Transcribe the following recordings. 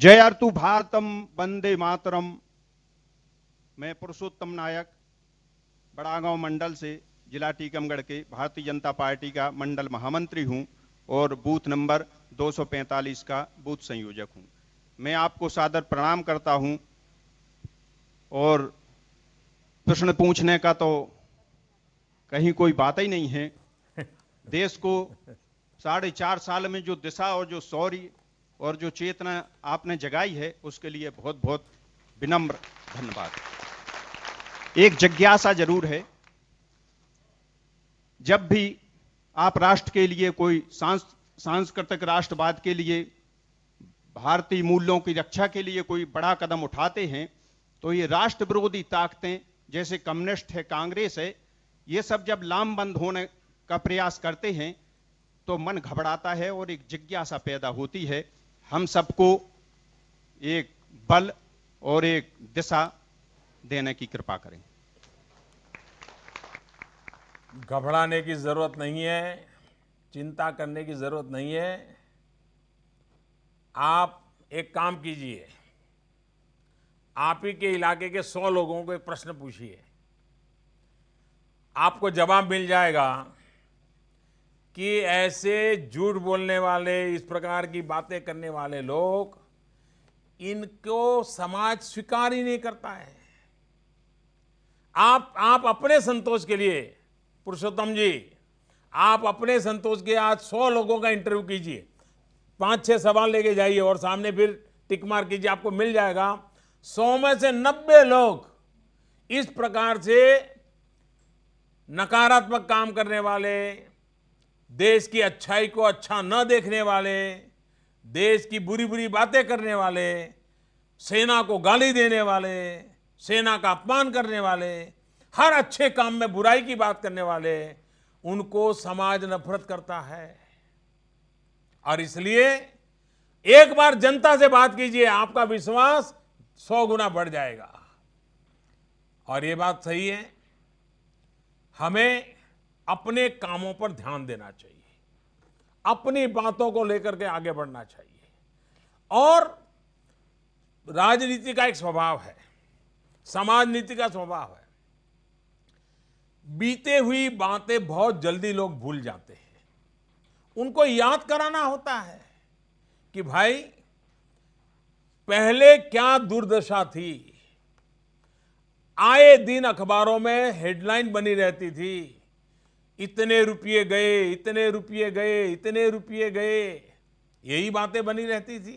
जय अर्तु भारतम वंदे मातरम मैं पुरुषोत्तम नायक बड़ागांव मंडल से जिला टीकमगढ़ के भारतीय जनता पार्टी का मंडल महामंत्री हूं और बूथ नंबर 245 का बूथ संयोजक हूं मैं आपको सादर प्रणाम करता हूं और प्रश्न पूछने का तो कहीं कोई बात ही नहीं है देश को साढ़े चार साल में जो दिशा और जो सौरी और जो चेतना आपने जगाई है उसके लिए बहुत बहुत विनम्र धन्यवाद एक जिज्ञासा जरूर है जब भी आप राष्ट्र के लिए कोई सांस सांस्कृतिक राष्ट्रवाद के लिए भारतीय मूल्यों की रक्षा के लिए कोई बड़ा कदम उठाते हैं तो ये राष्ट्र विरोधी ताकतें जैसे कम्युनिस्ट है कांग्रेस है ये सब जब लामबंद होने का प्रयास करते हैं तो मन घबराता है और एक जिज्ञासा पैदा होती है हम सबको एक बल और एक दिशा देने की कृपा करें घबराने की जरूरत नहीं है चिंता करने की जरूरत नहीं है आप एक काम कीजिए आप ही के इलाके के सौ लोगों को एक प्रश्न पूछिए आपको जवाब मिल जाएगा कि ऐसे झूठ बोलने वाले इस प्रकार की बातें करने वाले लोग इनको समाज स्वीकार ही नहीं करता है आप आप अपने संतोष के लिए पुरुषोत्तम जी आप अपने संतोष के आज सौ लोगों का इंटरव्यू कीजिए पांच छह सवाल लेके जाइए और सामने फिर टिक मार कीजिए आपको मिल जाएगा सौ में से नब्बे लोग इस प्रकार से नकारात्मक काम करने वाले देश की अच्छाई को अच्छा न देखने वाले देश की बुरी बुरी बातें करने वाले सेना को गाली देने वाले सेना का अपमान करने वाले हर अच्छे काम में बुराई की बात करने वाले उनको समाज नफरत करता है और इसलिए एक बार जनता से बात कीजिए आपका विश्वास सौ गुना बढ़ जाएगा और ये बात सही है हमें अपने कामों पर ध्यान देना चाहिए अपनी बातों को लेकर के आगे बढ़ना चाहिए और राजनीति का एक स्वभाव है समाज नीति का स्वभाव है बीते हुई बातें बहुत जल्दी लोग भूल जाते हैं उनको याद कराना होता है कि भाई पहले क्या दुर्दशा थी आए दिन अखबारों में हेडलाइन बनी रहती थी इतने रुपये गए इतने रुपये गए इतने रुपये गए यही बातें बनी रहती थी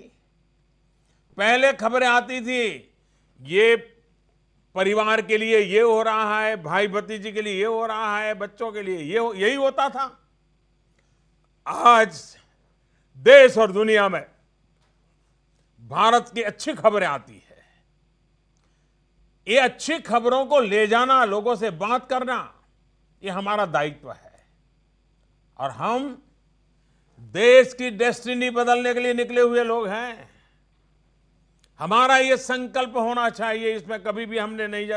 पहले खबरें आती थी ये परिवार के लिए ये हो रहा है भाई भतीजी के लिए ये हो रहा है बच्चों के लिए ये हो, यही होता था आज देश और दुनिया में भारत की अच्छी खबरें आती है ये अच्छी खबरों को ले जाना लोगों से बात करना ये हमारा दायित्व है और हम देश की डेस्टिनी बदलने के लिए निकले हुए लोग हैं हमारा ये संकल्प होना चाहिए इसमें कभी भी हमने नहीं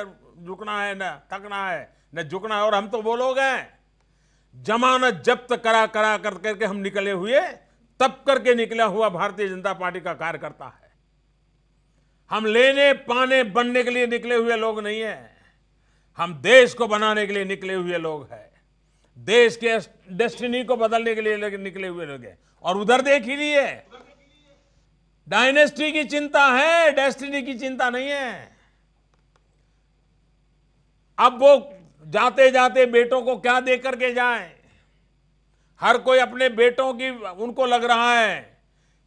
झुकना है न थकना है न झुकना है और हम तो वो लोग हैं जमानत जब्त करा करा कर करके हम निकले हुए तब करके निकला हुआ भारतीय जनता पार्टी का कार्यकर्ता है हम लेने पाने बनने के लिए निकले हुए लोग नहीं है हम देश को बनाने के लिए निकले हुए लोग हैं देश के डेस्टिनी को बदलने के लिए निकले हुए लोग हैं और उधर देख ही है डायनेस्टी की चिंता है डेस्टिनी की चिंता नहीं है अब वो जाते जाते बेटों को क्या दे करके जाए हर कोई अपने बेटों की उनको लग रहा है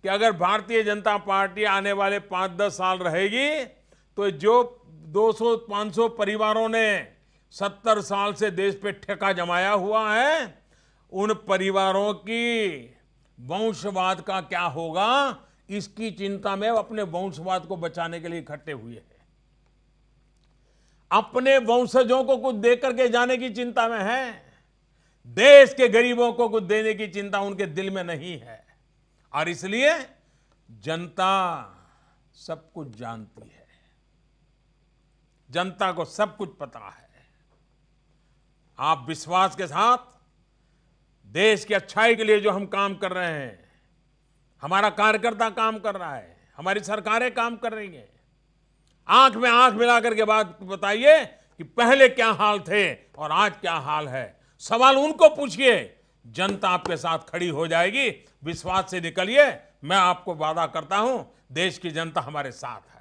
कि अगर भारतीय जनता पार्टी आने वाले पांच दस साल रहेगी तो जो 200 500 परिवारों ने 70 साल से देश पे ठेका जमाया हुआ है उन परिवारों की वंशवाद का क्या होगा इसकी चिंता में अपने वंशवाद को बचाने के लिए इकट्ठे हुए हैं अपने वंशजों को कुछ दे करके जाने की चिंता में है देश के गरीबों को कुछ देने की चिंता उनके दिल में नहीं है और इसलिए जनता सब कुछ जानती है जनता को सब कुछ पता है आप विश्वास के साथ देश की अच्छाई के लिए जो हम काम कर रहे हैं हमारा कार्यकर्ता काम कर रहा है हमारी सरकारें काम कर रही हैं आंख में आंख मिलाकर के बात बताइए कि पहले क्या हाल थे और आज क्या हाल है सवाल उनको पूछिए जनता आपके साथ खड़ी हो जाएगी विश्वास से निकलिए मैं आपको वादा करता हूं देश की जनता हमारे साथ है